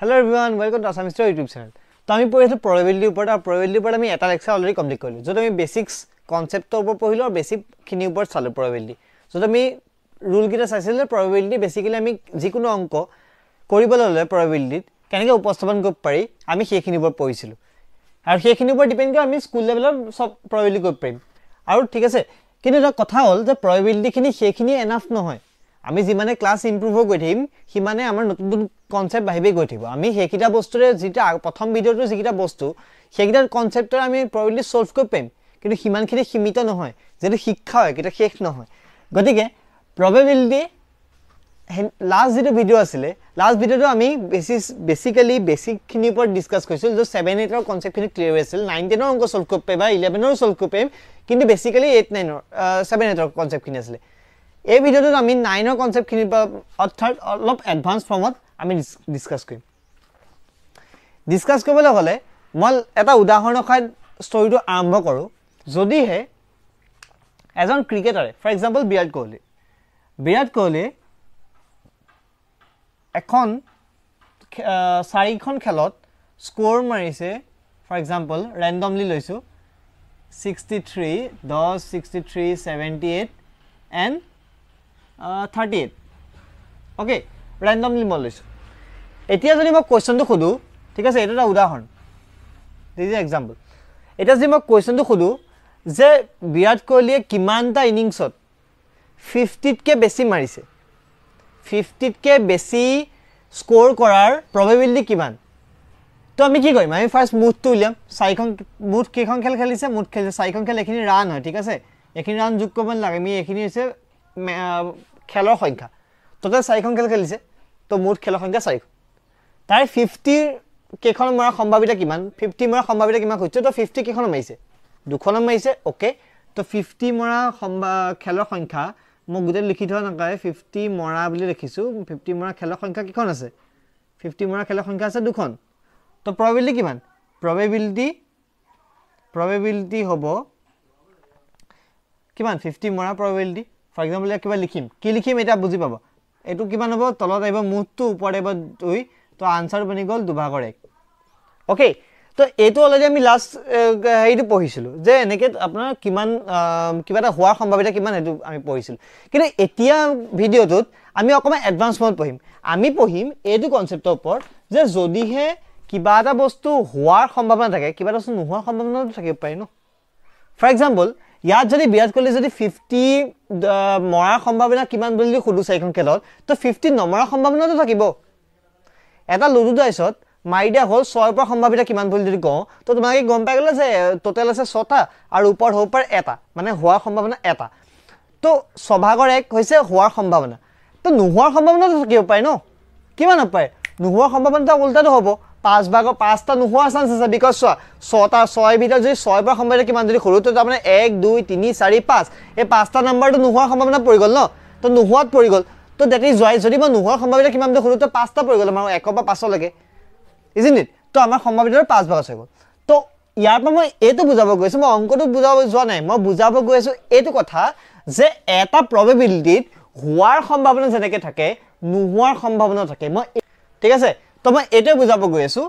hello' everyone welcome to আছামিষ্টৰ YouTube channel তো আমি পঢ়িছিলোঁ প্ৰবেবিলিটিৰ ওপৰত আৰু প্ৰবেবিলিটিৰ ওপৰত আমি এটা লেকচাৰ অলৰেডি কমপ্লিট কৰিলোঁ য'ত আমি বেচিক্স কনচেপ্টৰ ওপৰত পঢ়িলোঁ আৰু বেচিকখিনিৰ ওপৰত চালোঁ প্ৰবেবিলিটি য'ত আমি ৰুলকেইটা চাইছিলোঁ যে প্ৰবেবিলিটি বেচিকেলি আমি যিকোনো অংক কৰিবলৈ হ'লে প্ৰবেবিলিটিত কেনেকৈ উপস্থাপন কৰিব পাৰি আমি সেইখিনিৰ ওপৰত পঢ়িছিলোঁ আৰু সেইখিনিৰ ওপৰত ডিপেণ্ড কৰি আমি স্কুল লেভেলত চব প্ৰবেবিলিটি কৰিব পাৰিম আৰু ঠিক আছে কিন্তু এটা কথা হ'ল যে প্ৰবেবিলিটিখিনি সেইখিনি এনাফ নহয় আমি যিমানে ক্লাছ ইম্প্ৰুভ হৈ গৈ থাকিম সিমানে আমাৰ নতুন নতুন কনচেপ্ট বাঢ়িবই গৈ থাকিব আমি সেইকেইটা বস্তুৰে যিটো প্ৰথম ভিডিঅ'টো যিকেইটা বস্তু সেইকেইটা কনচেপ্টৰে আমি প্ৰবলি চল্ভ কৰি পাৰিম কিন্তু সিমানখিনি সীমিত নহয় যিহেতু শিক্ষা হয় কেতিয়া শেষ নহয় গতিকে প্ৰবেবিলিটি লাষ্ট যিটো ভিডিঅ' আছিলে লাষ্ট ভিডিঅ'টো আমি বেছি বেছিকেলি বেছিকখিনিৰ ওপৰত ডিছকাছ কৰিছিলোঁ য'ত ছেভেন এইটৰ কনচেপ্টখিনি ক্লিয়াৰ হৈ আছিল নাইন টেনৰ অংক চল্ভ কৰিব পাৰিম বা ইলেভেনৰো চল্ভ কৰিব পাৰিম কিন্তু বেছিকেলি এইট নাইনৰ ছেভেন এইটৰ কনচেপ্টখিনি আছিলে এই ভিডিঅ'টোত আমি নাইনৰ কনচেপ্টখিনি অৰ্থাৎ অলপ এডভান্স ফৰ্মত আমি ডিছকাছ কৰিম ডিছকাছ কৰিবলৈ হ'লে মই এটা উদাহৰণৰ সহায়ত ষ্টৰিটো আৰম্ভ কৰোঁ যদিহে এজন ক্ৰিকেটাৰে ফৰ এক্সাম্পল বিৰাট কোহলি বিৰাট কোহলিয়ে এখন চাৰিখন খেলত স্ক'ৰ মাৰিছে ফৰ এক্সাম্পল ৰেণ্ডমলি লৈছোঁ ছিক্সটি থ্ৰী দহ sixty three seventy eight and thirty eight okay randomly মই লৈছোঁ এতিয়া যদি মই কুৱেশ্যনটো সোধোঁ ঠিক আছে এইটো এটা উদাহৰণ দিজ এক্সাম্পল এতিয়া যদি মই কুৱেশ্যনটো সোধোঁ যে বিৰাট কোহলিয়ে কিমানটা ইনিংছত ফিফটিতকৈ বেছি মাৰিছে ফিফটিতকৈ বেছি স্ক'ৰ কৰাৰ প্ৰবেবিলিটি কিমান তো আমি কি কৰিম আমি ফাৰ্ষ্ট মুঠটো উলিয়াম চাৰিখন মুঠ কেইখন খেল খেলিছে মুঠ খেলিছে চাৰিখন খেল এইখিনি ৰাণ হয় ঠিক আছে এইখিনি ৰাণ যোগ কৰিব নালাগে আমি এইখিনি হৈছে খেলৰ সংখ্যা টোটেল চাৰিখন খেল খেলিছে তো মুঠ খেলৰ সংখ্যা চাৰিখন তাৰে ফিফটিৰ কেইখন মৰা সম্ভাৱিতা কিমান ফিফটি মৰা সম্ভাৱিতা কিমান খুজিছে তো ফিফটি কেইখন মাৰিছে দুখনত মাৰিছে অ'কে তো ফিফটি মৰা সম্ভা খেলৰ সংখ্যা মই গোটেই লিখি থোৱা নাকাৰে ফিফটি মৰা বুলি লিখিছোঁ ফিফটি মৰা খেলৰ সংখ্যা কেইখন আছে ফিফটি মৰা খেলৰ সংখ্যা আছে দুখন তো প্ৰবেবিলিটি কিমান প্ৰবেবিলিটি প্ৰবেবিলিটি হ'ব কিমান ফিফটি মৰা প্ৰবেবিলিটি ফৰ এক্সাম্পল ইয়াত কিবা লিখিম কি লিখিম এতিয়া বুজি পাব এইটো কিমান হ'ব তলত আহিব মুঠটো ওপৰত আহিব দুই তো আনচাৰ বনি গ'ল দুভাগৰ এক অ'কে তো এইটো অলৰেডি আমি লাষ্ট হেৰিটো পঢ়িছিলোঁ যে এনেকৈ আপোনাৰ কিমান কিবা এটা হোৱাৰ সম্ভাৱ্যতা কিমান সেইটো আমি পঢ়িছিলোঁ কিন্তু এতিয়া ভিডিঅ'টোত আমি অকণমান এডভান্স মত পঢ়িম আমি পঢ়িম এইটো কনচেপ্টৰ ওপৰত যে যদিহে কিবা এটা বস্তু হোৱাৰ সম্ভাৱনা থাকে কিবা এটা বস্তু নোহোৱাৰ সম্ভাৱনাটো থাকিব পাৰি ন ফৰ এক্সাম্পল ইয়াত যদি বিৰাট কোহলি যদি ফিফটি মৰাৰ সম্ভাৱনা কিমান বুলি যদি সোধোঁ চাৰিখন খেলত তো ফিফটি নমৰাৰ সম্ভাৱনাটো থাকিব এটা লুডু ডাইছত মাৰি দিয়া হ'ল ছয় পৰা সম্ভাৱনা কিমান বুলি যদি কওঁ তো তোমালোকে গম পাই গ'লা যে টোটেল আছে ছটা আৰু ওপৰত হ'ব পাৰে এটা মানে হোৱাৰ সম্ভাৱনা এটা তো স্বভাগৰ এক হৈছে হোৱাৰ সম্ভাৱনা তো নোহোৱাৰ সম্ভাৱনাটো থাকিব পাৰে ন কিমান হ'ব পাৰে নোহোৱাৰ সম্ভাৱনাটো উল্টাটো হ'ব পাঁচ ভাগৰ পাঁচটা নোহোৱা চান্স আছে বিকজ চোৱা ছটা ছয় ভিতৰত যদি ছয় পৰা সম্ভাৱনা কিমান যদি সৰু সৰুতে তাৰমানে এক দুই তিনি চাৰি পাঁচ এই পাঁচটা নাম্বাৰটো নোহোৱাৰ সম্ভাৱনা পৰি গ'ল ন তো নোহোৱাত পৰি গ'ল তো ডেট ইজ ৱাই যদি মই নোহোৱাৰ সম্ভাৱনা কিমান সৰু তো পাঁচটা পৰি গ'ল আমাৰ একৰ পৰা পাঁচলৈকে ইজিন ইট তো আমাৰ সম্ভাৱিতাৰ পাঁচ ভাগ আছে গ'ল তো ইয়াৰ পৰা মই এইটো বুজাব গৈ আছোঁ মই অংকটোত বুজাব যোৱা নাই মই বুজাব গৈ আছোঁ এইটো কথা যে এটা প্ৰবেবিলিটিত হোৱাৰ সম্ভাৱনা যেনেকৈ থাকে নোহোৱাৰ সম্ভাৱনা থাকে মই ঠিক আছে তো মই এইটোৱে বুজাব গৈ আছোঁ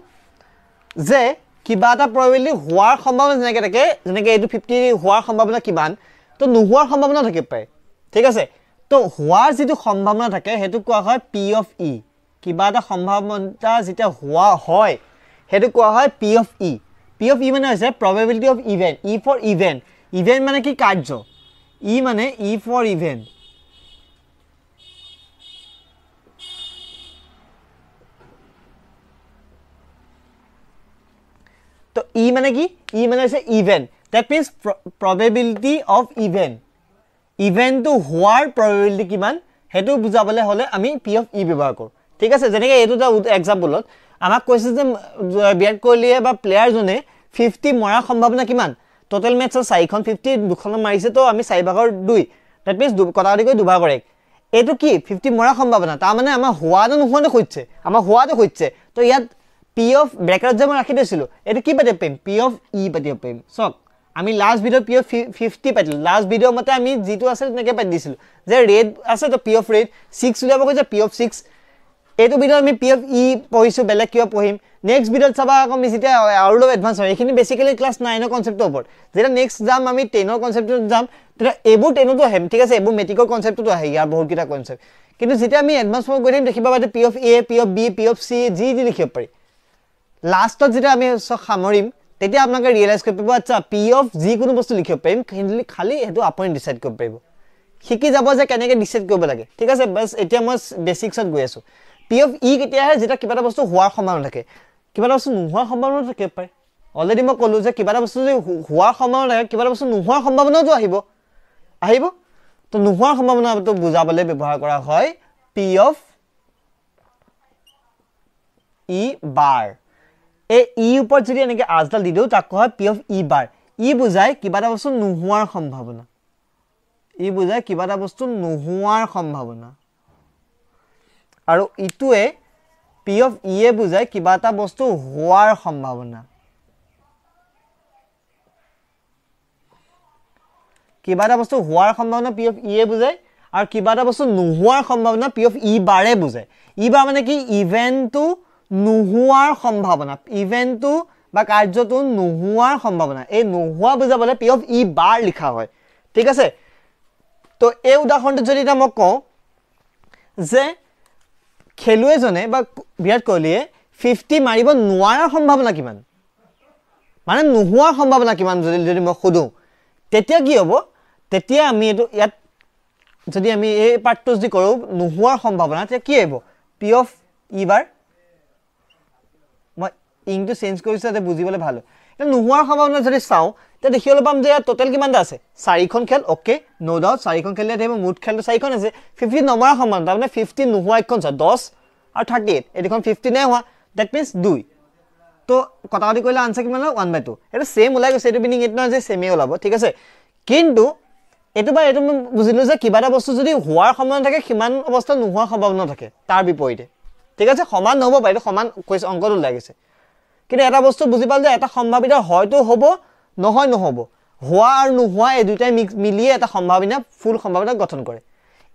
যে কিবা এটা প্ৰবেবিলিটি হোৱাৰ সম্ভাৱনা যেনেকৈ থাকে যেনেকৈ এইটো ফিফটি হোৱাৰ সম্ভাৱনা কিমান তো নোহোৱাৰ সম্ভাৱনা থাকিব পাৰে ঠিক আছে তো হোৱাৰ যিটো সম্ভাৱনা থাকে সেইটো কোৱা হয় পি অফ ই কিবা এটা সম্ভাৱনা যেতিয়া হোৱা হয় সেইটো কোৱা হয় P of E P of E মানে হৈছে probability of event E for event event মানে কি কাৰ্য ই e মানে ই ফৰ ইভেণ্ট তো ই e মানে কি ই e মানে হৈছে even that means probability of even ইভেনটো হোৱাৰ প্ৰবেবিলিটি কিমান সেইটো বুজাবলৈ হ'লে আমি পি অফ ই ব্যৱহাৰ কৰোঁ ঠিক আছে যেনেকৈ এইটো এটা এক্সাম্পলত আমাক কৈছে যে বিৰাট কোহলিয়ে বা প্লেয়াৰজনে ফিফটি মৰাৰ সম্ভাৱনা কিমান টোটেল মেটছত চাৰিখন ফিফটি দুখন মাৰিছে তো আমি চাৰিভাগৰ দুই ডেট মিনছ কটা কটি কৰি দুভাগৰ এক এইটো কি ফিফটি মৰাৰ সম্ভাৱনা তাৰমানে আমাৰ হোৱাটো নোহোৱাটো সুধিছে আমাৰ হোৱাটো সুধিছে তো ইয়াত পি অফ ব্ৰেকেট যে মই ৰাখি থৈছিলোঁ এইটো কি পাতিব পাৰিম পি অফ ই e পাতিব পাৰিম চাওক আমি last video' P of fifty পাতিলোঁ লাষ্ট ভিডিঅ' মতে আমি যিটো আছিল তেনেকৈ পাতি দিছিলোঁ যে ৰেড আছেতো পি অফ ৰেড ছিক্স উলিয়াব কৈছে পি অফ ছিক্স এইটো ভিডিঅ' আমি পি অফ ই e পঢ়িছোঁ বেলেগ কিয় পঢ়িম নেক্সট ভিডিঅ'ত চাবা আকৌ আমি যেতিয়া আৰু অলপ এডভান্স হয় এইখিনি বেছিকেলি ক্লাছ নাইনৰ কনচেপ্টৰ ওপৰত যেতিয়া নেক্সট যাম আমি টেনৰ কনচেপ্টটোত যাম তেতিয়া এইবোৰ টেনতো আহিম ঠিক আছে এইবোৰ মেট্ৰিকৰ কনচেপ্টটো আহে ইয়াৰ বহুতকেইটা কনচেপ্ট কিন্তু যেতিয়া আমি এডভান্স হ'ব গৈ থাকিম দেখিব পাৰোঁ P of A P of B P of C যি যি লিখিব পাৰি লাষ্টত যেতিয়া আমি চব সামৰিম তেতিয়া আপোনালোকে ৰিয়েলাইজ কৰিব পাৰিব আচ্ছা পি অফ যিকোনো বস্তু লিখিব পাৰিম কিন্তু খালি সেইটো আপুনি ডিচাইড কৰিব পাৰিব শিকি যাব যে কেনেকৈ ডিচাইড কৰিব লাগে ঠিক আছে বাছ এতিয়া মই বেচিক্সত গৈ আছোঁ পি অফ ই e কেতিয়া আহে যেতিয়া কিবা এটা বস্তু হোৱাৰ সম্ভাৱনা থাকে কিবা এটা বস্তু নোহোৱাৰ সম্ভাৱনাও থাকিব পাৰে অলৰেডি মই ক'লোঁ যে কিবা এটা বস্তু যদি হোৱাৰ সম্ভাৱনা থাকে কিবা এটা বস্তু নোহোৱাৰ সম্ভাৱনাওতো আহিব আহিব তো নোহোৱাৰ সম্ভাৱনাটো বুজাবলৈ ব্যৱহাৰ কৰা হয় পি অফ ই বাৰ এই ই e ওপৰত যদি এনেকৈ আজডাল দি দিওঁ তাক কয় পি অফ ই বাৰ ই বুজায় কিবা এটা বস্তু নোহোৱাৰ সম্ভাৱনা ই e বুজায় কিবা এটা বস্তু নোহোৱাৰ সম্ভাৱনা আৰু ইটোৱে পি অফ ইয়ে e বুজায় কিবা এটা বস্তু হোৱাৰ সম্ভাৱনা কিবা এটা বস্তু হোৱাৰ সম্ভাৱনা পি অফ ইয়ে বুজায় আৰু কিবা এটা বস্তু নোহোৱাৰ সম্ভাৱনা পি অফ ই বাৰে বুজায় ই বাৰ মানে কি ইভেণ্টটো নোহোৱাৰ সম্ভাৱনা ইভেণ্টটো বা কাৰ্যটো নোহোৱাৰ সম্ভাৱনা এই নোহোৱা বুজাবলৈ P of E e bar লিখা হয় ঠিক আছে তো এই উদাহৰণটোত যদি এতিয়া মই কওঁ যে খেলুৱৈজনে বা বিৰাট কোহলিয়ে ফিফটি মাৰিব নোৱাৰাৰ সম্ভাৱনা কিমান মানে নোহোৱাৰ সম্ভাৱনা কিমান যদি যদি মই সোধোঁ তেতিয়া কি হ'ব তেতিয়া আমি এইটো ইয়াত যদি আমি এই পাৰ্টটো যদি কৰোঁ নোহোৱাৰ সম্ভাৱনা তেতিয়া কি আহিব পি অফ ই বাৰ টিংটো চেঞ্জ কৰিছে তাতে বুজিবলৈ ভাল এতিয়া নোহোৱাৰ সম্ভাৱনা যদি চাওঁ তেতিয়া দেখিবলৈ পাম যে ইয়াত টোটেল এটা আছে চাৰিখন খেল অ'কে ন' ডাউট চাৰিখন খেলিলে এতিয়া মোৰ মুঠ খেলটো চাৰিখন আছে ফিফটি নমৰা সম্ভাৱনা তাৰমানে ফিফটি নোহোৱা এখন চাওঁ দহ আৰু থাৰ্টি এইট ফিফটি নাই হোৱা ডেট মিনছ দুই তো কটা কটি কৰিলে আনচাৰ কিমান ওৱান বাই টু এইটো ছেম ওলাই গৈছে এইটো মিনিং এইটো নহয় যে ছেমেই ওলাব ঠিক আছে কিন্তু এইটো বাৰু এইটো মই বুজিলোঁ যে কিবা এটা বস্তু যদি হোৱাৰ সম্ভাৱনা থাকে সিমান অৱস্থা নোহোৱাৰ সম্ভাৱনা থাকে তাৰ বিপৰীতে ঠিক আছে সমান নহ'ব পাৰে এইটো সমান কৈছে অংকটো ওলাই গৈছে কিন্তু এটা বস্তু বুজি পালোঁ যে এটা সম্ভাৱনা হয়তো হ'ব নহয় নহ'ব হোৱা আৰু নোহোৱা এই দুয়োটাই মিক্স মিলিয়ে এটা সম্ভাৱনা ফুল সম্ভাৱনা গঠন কৰে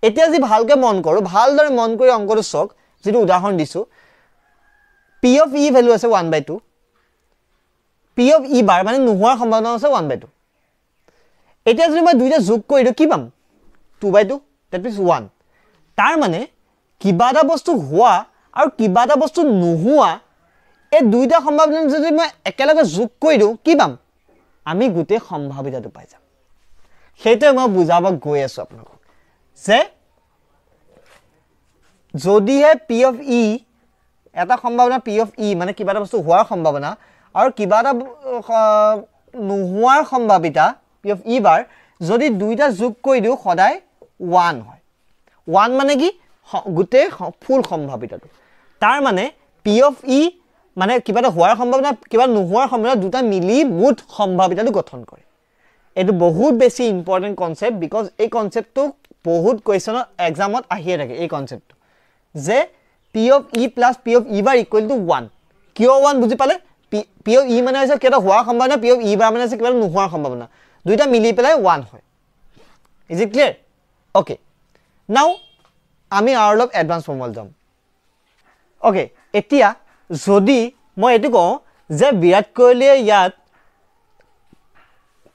এতিয়া যদি ভালকৈ মন কৰোঁ ভালদৰে মন কৰি অংকটো চাওক যিটো উদাহৰণ দিছোঁ পি অফ ই ভেলু আছে one by two P of E bar মানে নোহোৱাৰ সম্ভাৱনা আছে ওৱান বাই টু এতিয়া যদি মই দুইটা যোগ কৰি দিওঁ কি পাম two by two that means one তাৰমানে কিবা এটা বস্তু হোৱা আৰু কিবা এটা বস্তু নোহোৱা এই দুইটা সম্ভাৱনা যদি মই একেলগে যোগ কৰি দিওঁ কি পাম আমি গোটেই সম্ভাৱ্যতাটো পাই যাম সেইটোৱে মই বুজাব গৈ আছোঁ আপোনালোকক যে যদিহে পি অফ ই এটা সম্ভাৱনা পি অফ ই মানে কিবা এটা বস্তু হোৱাৰ সম্ভাৱনা আৰু কিবা এটা নোহোৱাৰ সম্ভাৱিতা পি অফ ই বাৰ যদি দুইটা যোগ কৰি দিওঁ সদায় ওৱান হয় ওৱান মানে কি গোটেই ফুল সম্ভাৱিতাটো তাৰমানে পি অফ ই e মানে কিবা এটা হোৱাৰ সম্ভাৱনা কিবা এটা নোহোৱাৰ সম্ভাৱনা দুটা মিলি মুঠ সম্ভাৱিতাটো গঠন কৰে এইটো বহুত বেছি ইম্পৰ্টেণ্ট কনচেপ্ট বিকজ এই কনচেপ্টটো বহুত কুৱেশ্যনত এক্সামত আহিয়ে থাকে এই কনচেপ্টটো যে P of E plus P of E bar equal to one কিয় ওৱান বুজি পালে পি পি অফ ই মানে হৈছে কিবা এটা হোৱাৰ সম্ভাৱনা পি অফ ই বাৰ মানে হৈছে কিবা এটা নোহোৱাৰ সম্ভাৱনা দুইটা মিলি পেলাই ওৱান হয় ইজ ইট ক্লিয়াৰ অ'কে নাও আমি আৰু অলপ এডভান্স ফৰ্মত যাম অ'কে এতিয়া যদি মই এইটো কওঁ যে বিৰাট কোহলিয়ে ইয়াত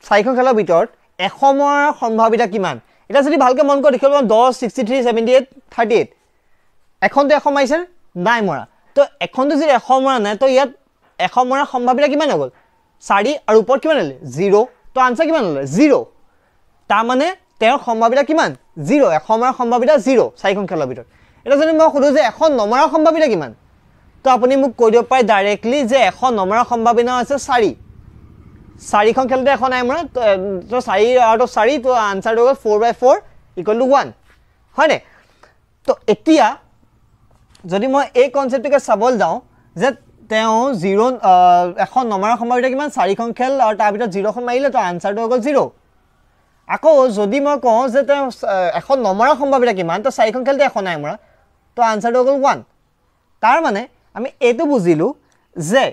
চাৰিখন খেলৰ ভিতৰত এসময়ৰ সম্ভাৱিতা কিমান এতিয়া যদি ভালকৈ মন কৰোঁ দেখিবলৈ পাওঁ দহ sixty three seventy eight thirty eight এখনটো এশ মাৰিছে নাই মৰা তো এখনটো যদি এশ মৰা নাই তো ইয়াত এশ মৰাৰ সম্ভাৱিতা কিমান হৈ গ'ল চাৰি আৰু ওপৰত কিমান হ'লে জিৰ' তো আনচাৰ কিমান হ'লে জিৰ' তাৰমানে তেওঁৰ সম্ভাৱিতা কিমান জিৰ' এশ মৰাৰ সম্ভাৱিতা জিৰ' চাৰিখন খেলৰ ভিতৰত এতিয়া যদি মই সোধোঁ যে এখন নমৰাৰ সম্ভাৱিতা কিমান তো আপুনি মোক কৈ দিব পাৰে ডাইৰেক্টলি যে এশ নমৰা সম্ভাৱনা আছে চাৰি চাৰিখন খেলতে এশ নাই মৰা তো চাৰি আউট অফ চাৰি তো আনচাৰটো হ'ল four by four equal to one হয়নে তো এতিয়া যদি মই এই কনচেপ্টটোকে চাবলৈ যাওঁ যে তেওঁ জিৰ' এশ নমৰা সম্ভাৱনা কিমান চাৰিখন খেল আৰু তাৰ ভিতৰত জিৰ'খন মাৰিলে তো আনচাৰটো হৈ গ'ল জিৰ' আকৌ যদি মই কওঁ যে তেওঁ এশ নমৰা সম্ভাৱনা কিমান তো চাৰিখন খেলতে এশ নাই মৰা তো আনচাৰটো হৈ গ'ল ওৱান তাৰমানে আমি এইটো বুজিলোঁ যে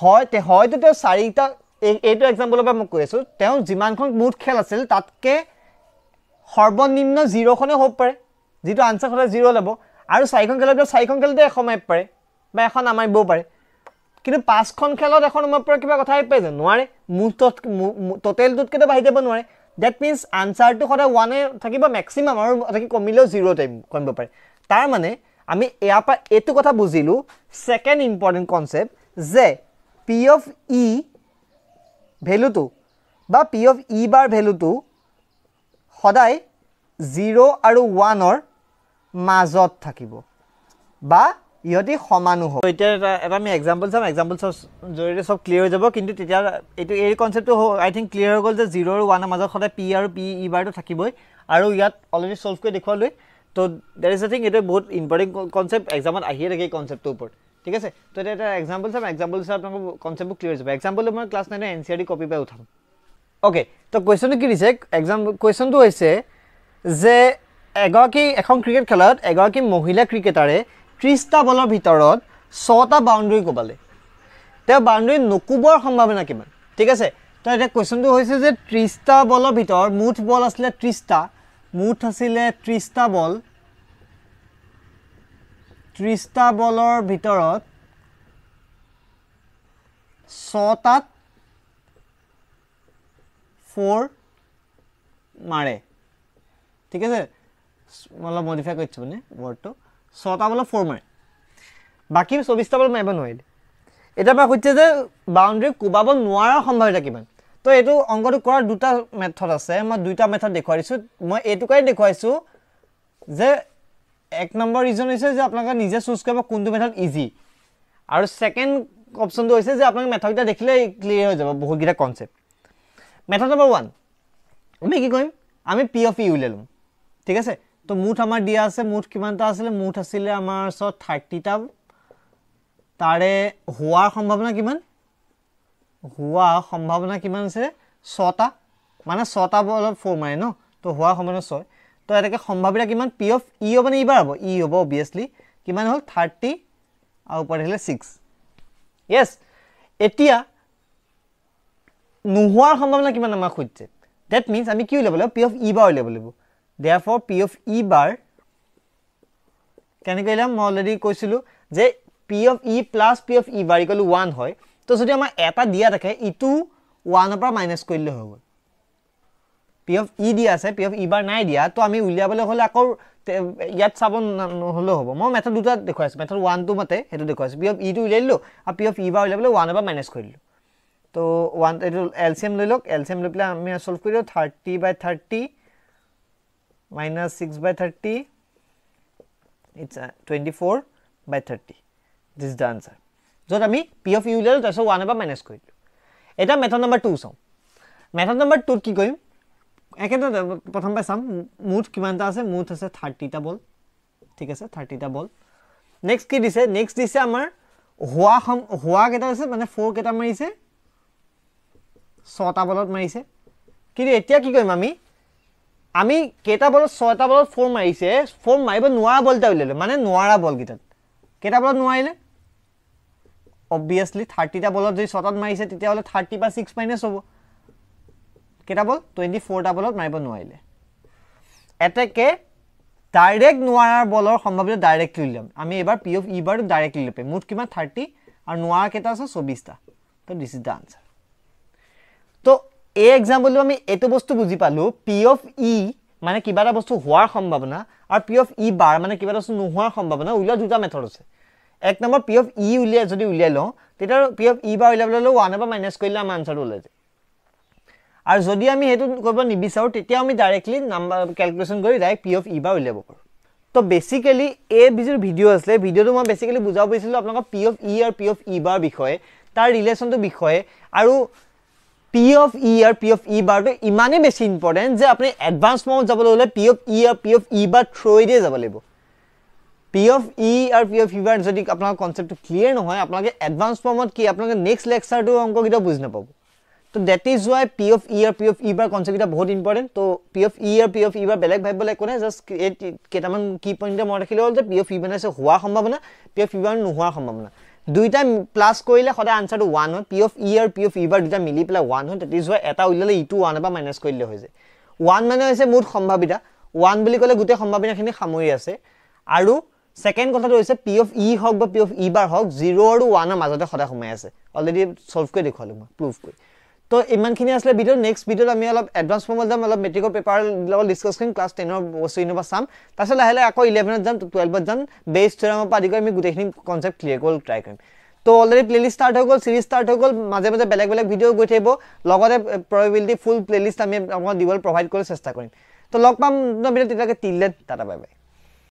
হয় হয়তো তেওঁ চাৰিটা এইটো এক্সাম্পলৰ পৰা মই কৈ আছোঁ তেওঁ যিমানখন মুঠ খেল আছিল তাতকৈ সৰ্বনিম্ন জিৰ'খনে হ'ব পাৰে যিটো আনচাৰ হ'লে জিৰ' ল'ব আৰু চাৰিখন খেলত তেওঁ চাৰিখন খেলতে এশ মাৰিব পাৰে বা এখন নামাৰিবও পাৰে কিন্তু পাঁচখন খেলত এখন নামাৰ পৰা কিবা কথা আহি পাৰে যে নোৱাৰে মুঠত টোটেলটোতকৈতো বাঢ়ি যাব নোৱাৰে ডেট মিনছ আনচাৰটো সদায় ওৱানে থাকিব মেক্সিমাম আৰু থাকি কমিলেও জিৰ' টাইম কমিব পাৰে তাৰমানে আমি ইয়াৰ পৰা এইটো কথা বুজিলোঁ ছেকেণ্ড ইম্পৰ্টেণ্ট কনচেপ্ট যে পি অফ ই ভেলুটো বা পি অফ ই বাৰ ভেলুটো সদায় জিৰ' আৰু ওৱানৰ মাজত থাকিব বা ইহঁতি সমানো হ'ব এতিয়া এটা এটা আমি এক্সাম্পল চাম এক্সাম্পলছৰ জৰিয়তে চব ক্লিয়াৰ হৈ যাব কিন্তু তেতিয়া এইটো এই কনচেপ্টটো আই থিংক ক্লিয়াৰ হৈ গ'ল যে জিৰ' আৰু ওৱানৰ মাজত সদায় পি আৰু পি ই বাৰটো থাকিবই আৰু ইয়াত অলৰেডি চল্ভ কৰি দেখুৱালৈ তো দেট ইজ এ থিং এইটো বহুত ইম্পৰ্টেণ্ট কনচেপ্ট এক্সামত আহিয়ে থাকে এই কনচেপ্টটোৰ ওপৰত ঠিক আছে তো এতিয়া এটা এক্সাম্পল চাম এক্সাম্পল চাই আপোনালোকৰ কনচেপ্টটো ক্লিয়াৰ হৈ যাব এক্সাম্পল মই ক্লাছ নাইনৰ N C R D copy পাই উঠাম অ'কে তো কুৱেশ্যনটো কি দিছে এক্সাম্পল কুৱেশ্যনটো হৈছে যে এগৰাকী এখন ক্ৰিকেট খেলত এগৰাকী মহিলা ক্ৰিকেটাৰে ত্ৰিছটা বলৰ ভিতৰত ছটা বাউণ্ডেৰী কোবালে তেওঁ বাউণ্ডেৰী নকোবৰ সম্ভাৱনা কিমান ঠিক আছে তো এতিয়া কুৱেশ্যনটো হৈছে যে ত্ৰিছটা বলৰ ভিতৰত মুঠ বল আছিলে ত্ৰিছটা মুঠ আছিলে ত্ৰিছটা বল ত্ৰিছটা বলৰ ভিতৰত ছটাত ফ'ৰ মাৰে ঠিক আছে অলপ মডিফাই কৰিছোঁ মানে ৱৰ্ডটো ছটা বলত ফ'ৰ মাৰে বাকী চৌবিছটা বল মাৰিব নোৱাৰিলে এতিয়া মই সুধিছে যে বাউণ্ডেৰী কোবাব নোৱাৰাৰ সম্ভাৱ্যতা কিমান তো এইটো অংকটো কৰাৰ দুটা মেথড আছে মই দুটা মেথড দেখুৱাই দিছোঁ মই এইটো কাৰণে দেখুৱাইছোঁ যে এক নম্বৰ ৰিজন হৈছে যে আপোনালোকে নিজে চুজ কৰিব কোনটো মেথড ইজি আৰু ছেকেণ্ড অপশ্যনটো হৈছে যে আপোনালোকে মেথডকেইটা দেখিলে ক্লিয়াৰ হৈ যাব বহুতকেইটা কনচেপ্ট মেথড নম্বৰ ওৱান আমি কি কৰিম আমি পি অফ ই e উলিয়ালোঁ ঠিক আছে তো মুঠ আমাৰ দিয়া আছে মুঠ কিমানটা আছিলে মুঠ আছিলে আমাৰ ওচৰত থাৰ্টিটা তাৰে হোৱাৰ সম্ভাৱনা কিমান হোৱা সম্ভাৱনা কিমান আছে ছটা মানে ছটা অলপ ফ'ৰ মাৰে ন তো হোৱাৰ সম্ভাৱনা ছয় তো এতেকে সম্ভাৱনা কিমান পি অফ ই হ'ব নে ইবাৰ হ'ব ই e হ'ব অভিয়াছলি কিমান হ'ল থাৰ্টি আৰু ওপৰত আহিলে ছিক্স য়েছ এতিয়া নোহোৱাৰ সম্ভাৱনা কিমান আমাৰ সুধিছে ডেট মিনছ আমি কি উলিয়াব লাগিব পি অফ ই বাৰ উলিয়াব লাগিব therefore P of E bar কেনেকৈ উলিয়াম মই অলৰেডি কৈছিলোঁ যে P of E plus P of E bar equal one হয় তো যদি আমাৰ এটা দিয়া থাকে ইটো ওৱানৰ পৰা মাইনাছ কৰিলে হৈ গ'ল পি এফ ই দিয়া আছে পি এফ ইবাৰ নাই দিয়া তো আমি উলিয়াবলৈ হ'লে আকৌ ইয়াত চাব নহ'লেও হ'ব মই মেথড দুটা দেখুৱাইছোঁ মেথড ওৱানটো মতে সেইটো দেখুৱাইছোঁ পি এফ ইটো উলিয়াই দিলোঁ আৰু পি এফ ইবাৰ উলিয়াবলৈ ওৱানৰ পৰা মাইনাছ কৰিলোঁ তো ওৱান এইটো এল চি এম লৈ লওক এল চি এম লৈ পেলাই আমি চল্ভ কৰি দিওঁ thirty by thirty minus six by thirty it's twenty four by thirty this the answer যত আমি পি অফ ইউ উলিয়ালোঁ তাৰপিছত ওৱানৰ পৰা মাইনাছ কৰিলোঁ এতিয়া মেথড নম্বৰ টু চাওঁ মেথড নম্বৰ টুত কি কৰিম একেটা প্ৰথমতে চাম মুঠ কিমানটা আছে মুঠ আছে থাৰ্টিটা বল ঠিক আছে থাৰ্টিটা বল নেক্সট কি দিছে নেক্সট দিছে আমাৰ হোৱা সম হোৱা কেইটা আছে মানে ফ'ৰ কেইটা মাৰিছে ছটা বলত মাৰিছে কিন্তু এতিয়া কি কৰিম আমি আমি কেইটা বলত ছটা বলত ফ'ৰ মাৰিছে ফ'ৰ মাৰিব নোৱাৰা বল এটা উলিয়ালোঁ মানে নোৱাৰা বলকেইটাত কেইটা বলত নোৱাৰিলে অবভিয়াছলি থাৰ্টিটা বলত যদি ছটাত মাৰিছে তেতিয়াহ'লে থাৰ্টি বা ছিক্স মাইনাছ হ'ব কেইটা বল টুৱেণ্টি ফ'ৰটা বলত মাৰিব নোৱাৰিলে এটেকে ডাইৰেক্ট নোৱাৰাৰ বলৰ সম্ভাৱনা ডাইৰেক্ট লৈ ল'ম আমি এইবাৰ পি অফ ইবাৰটো ডাইৰেক্ট লৈ ল'পে মুঠ কিমান থাৰ্টি আৰু নোৱাৰা কেইটা আছে চৌবিছটা তো দিছ ইজ দ্য আনচাৰ তো এই এক্সাম্পলটো আমি এইটো বস্তু বুজি পালোঁ পি অফ ই e মানে কিবা এটা বস্তু হোৱাৰ সম্ভাৱনা আৰু পি অফ ই বাৰ মানে কিবা এটা বস্তু নোহোৱাৰ সম্ভাৱনা উলিওৱা দুটা মেথড আছে এক নম্বৰ পি অফ ই উলিয়াই যদি উলিয়াই লওঁ তেতিয়া পি অফ ই বা উলিয়াবলৈ হ'লে ওৱানৰ পৰা মাইনাছ কৰিলে আমাৰ আনচাৰটো ওলাই যায় আৰু যদি আমি সেইটো কৰিব নিবিচাৰোঁ তেতিয়া আমি ডাইৰেক্টলি নাম্বাৰ কেলকুলেশ্যন কৰি ডাইৰেক্ট পি অফ ই বা উলিয়াব পাৰোঁ তো বেচিকেলি এই যিটো ভিডিঅ' আছিলে ভিডিঅ'টো মই বেচিকেলি বুজাব বিচাৰিছিলোঁ আপোনালোকক পি অফ ই আৰু পি অফ ই বাৰ বিষয়ে তাৰ ৰিলেশ্যনটোৰ বিষয়ে আৰু পি অফ ই আৰু পি অফ ই বাৰটো ইমানেই বেছি ইম্পৰ্টেণ্ট যে আপুনি এডভান্স মমত যাবলৈ হ'লে পি অফ ই আৰু পি অফ ই বাৰ থ্ৰুৱেদিয়ে যাব লাগিব পি এফ ই আৰু পি এফ ইভাৰ যদি আপোনাৰ কনচেপ্টটো ক্লিয়াৰ নহয় আপোনালোকে এডভান্স ফৰ্মত কি আপোনালোকে নেক্সট লেকচাৰটো অংককেইটা বুজি নাপাব তো that is why P F E আৰু পি এফ ইভাৰ কনচেপ্টকেইটা বহুত ইম্পৰ্টেণ্ট তো পি এফ ই আৰু পি এফ ইভাৰ বেলেগ ভাবিবলৈ একো নাই জাষ্ট কেইটামান কি পইণ্টে মনত ৰাখিলে হ'ল যে পি এফ ইভেন আছে হোৱা সম্ভাৱনা পি এফ ইভাৰ নোহোৱাৰ সম্ভাৱনা দুইটা প্লাছ কৰিলে সদায় আনচাৰটো ওৱান হয় পি এফ ই আৰু পি এফ ইভাৰ দুটা মিলি পেলাই ওৱান হয় ডেট ইজ ৱাই এটা উলিয়ালে ইটো ওৱানৰ পৰা মাইনাছ কৰিলে হৈ যায় ওৱান মানে হৈছে মুঠ সম্ভাৱিতা ওৱান বুলি ক'লে গোটেই সম্ভাৱনাখিনি সামৰি আছে আৰু ছেকেণ্ড কথাটো হৈছে পি অফ ই হওক বা পি অফ ই বাৰ হওক জিৰ' আৰু ওৱানৰ মাজতে সদায় সোমাই আছে অলৰেডি চল্ভ কৰি দেখুৱালোঁ মই প্ৰুভ কৰি তো ইমানখিনি আছিলে ভিডিঅ' নেক্সট ভিডিঅ'ত আমি অলপ এডভান্স ফৰ্মত যাম অলপ মেট্ৰিকৰ পেপাৰ লগত ডিছকাছ কৰিম ক্লাছ টেনৰ বস্তু কিনিব চাম তাৰপিছত লাহে লাহে আকৌ ইলেভেনত যাম টুৱেলভত যাম বেষ্ট থিয়ামৰ পৰা আদি কৰি আমি গোটেইখিনি কনচেপ্ট ক্লিয়াৰ কৰিবলৈ ট্ৰাই কৰিম তো অলৰেডি প্লেলিষ্ট ষ্টাৰ্ট হৈ গ'ল ছিৰিজ ষ্টাৰ্ট হৈ গ'ল মাজে মাজে বেলেগ বেলেগ ভিডিঅ' গৈ থাকিব লগতে প্ৰবেবিলিটি ফুল প্লেলিষ্ট আমি আপোনাক দিবলৈ প্ৰভাইড কৰিবলৈ চেষ্টা কৰিম তো লগ পাম ভিডিঅ' তেতিয়ালৈকে তিলে টাটা বাই বাই